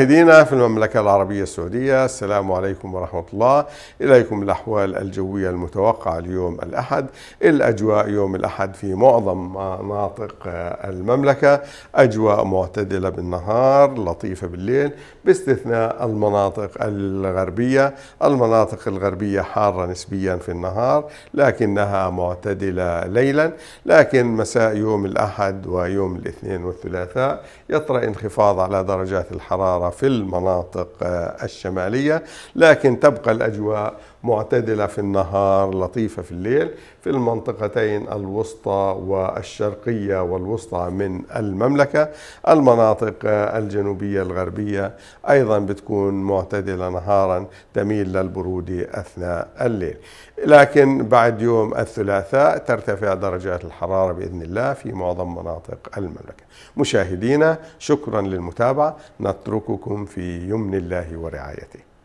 مشاهدينا في المملكة العربية السعودية السلام عليكم ورحمة الله إليكم الأحوال الجوية المتوقعة اليوم الأحد الأجواء يوم الأحد في معظم مناطق المملكة أجواء معتدلة بالنهار لطيفة بالليل باستثناء المناطق الغربية المناطق الغربية حارة نسبيا في النهار لكنها معتدلة ليلا لكن مساء يوم الأحد ويوم الاثنين والثلاثاء يطرأ انخفاض على درجات الحرارة في المناطق آه، الشمالية لكن تبقى الأجواء معتدلة في النهار لطيفة في الليل في المنطقتين الوسطى والشرقية والوسطى من المملكة المناطق آه، الجنوبية الغربية أيضا بتكون معتدلة نهارا تميل للبرود أثناء الليل لكن بعد يوم الثلاثاء ترتفع درجات الحرارة بإذن الله في معظم مناطق المملكة مشاهدينا شكرا للمتابعة نترككم نترككم في يمن الله ورعايته